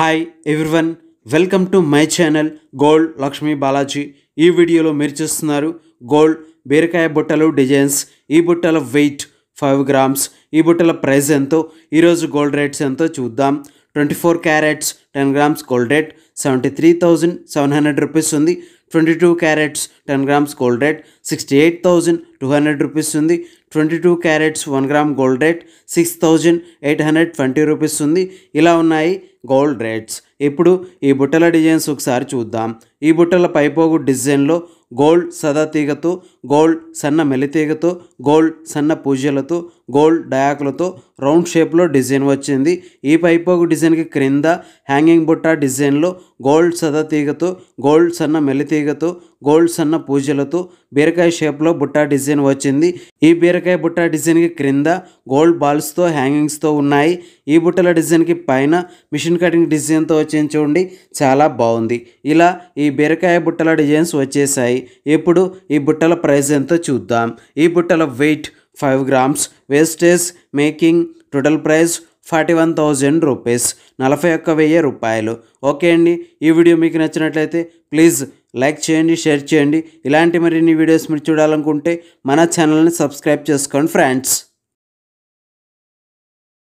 hi everyone welcome to my channel gold Lakshmi Balaji ఈ వీడియోలో మీరు చూస్తున్నారు గోల్డ్ బీరకాయ బుట్టలు డిజైన్స్ ఈ బుట్టల వెయిట్ ఫైవ్ గ్రామ్స్ ఈ బుట్టల ప్రైస్ ఎంతో ఈరోజు గోల్డ్ రేట్స్ ఎంతో చూద్దాం twenty four carats ten grams gold rate seventy three thousand seven hundred rupees ఉంది twenty two carats ten grams gold rate sixty eight thousand two hundred rupees ఉంది twenty two carats one gram gold rate six thousand eight hundred twenty rupees ఉంది ఇలా ఉన్నాయి gold rates ఇప్పుడు ఈ బుట్టల designs ఒకసారి చూద్దాం ఈ బుట్టల పైపోగు డిజైన్లో గోల్డ్ సదా తీగతో గోల్డ్ సన్న మెలితీగతో గోల్డ్ సన్న పూజలతో గోల్డ్ డయాకులతో రౌండ్ షేప్లో డిజైన్ వచ్చింది ఈ పైపోగు డిజైన్కి క్రింద హ్యాంగింగ్ బుట్ట డిజైన్లో గోల్డ్ సదా తీగతో గోల్డ్ సన్న మెలితీగతో గోల్డ్ సన్న పూజలతో బీరకాయ షేప్లో బుట్ట డిజైన్ వచ్చింది ఈ బీరకాయ బుట్ట డిజైన్కి క్రింద గోల్డ్ బాల్స్తో హ్యాంగింగ్స్తో ఉన్నాయి ఈ బుట్టల డిజైన్కి పైన మిషన్ కటింగ్ డిజైన్తో వచ్చింది చూడండి చాలా బాగుంది ఇలా ఈ బీరకాయ బుట్టల డిజైన్స్ వచ్చేసాయి ఇప్పుడు ఈ బుట్టల ప్రైస్ ఎంతో చూద్దాం ఈ బుట్టల weight five grams wastage making total price forty one thousand rupees నలభై ఒక్క వెయ్యి రూపాయలు ఓకే అండి ఈ వీడియో మీకు నచ్చినట్లయితే ప్లీజ్ లైక్ చేయండి షేర్ చేయండి ఇలాంటి మరిన్ని వీడియోస్ మీరు చూడాలనుకుంటే మన ఛానల్ని సబ్స్క్రైబ్ చేసుకోండి ఫ్రెండ్స్